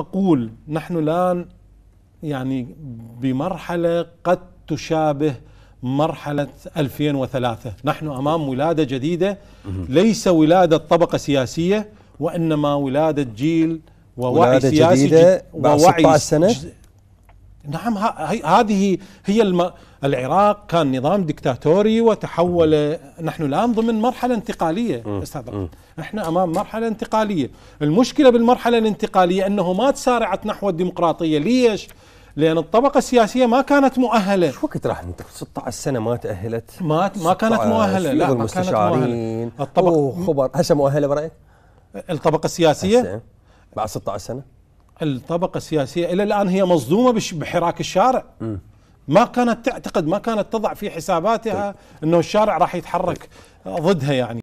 اقول نحن الان يعني بمرحله قد تشابه مرحله 2003 نحن امام ولاده جديده ليس ولاده طبقه سياسيه وانما ولاده جيل ووعي ولاده سياسي جديده بعد 16 سنه نعم هذه هي الم... العراق كان نظام دكتاتوري وتحول نحن الان ضمن مرحله انتقاليه استاذ احنا امام مرحله انتقاليه، المشكله بالمرحله الانتقاليه انه ما تسارعت نحو الديمقراطيه، ليش؟ لان الطبقه السياسيه ما كانت مؤهله شو وقت راح انت 16 سنه ما تاهلت ما ما كانت مؤهله لا ما كانت مؤهله الطبقه خبر هسه مؤهله برايك؟ الطبقه السياسيه؟ بعد 16 سنه الطبقة السياسية إلى الآن هي مصدومة بحراك الشارع م. ما كانت تعتقد ما كانت تضع في حساباتها طيب. أنه الشارع راح يتحرك طيب. ضدها يعني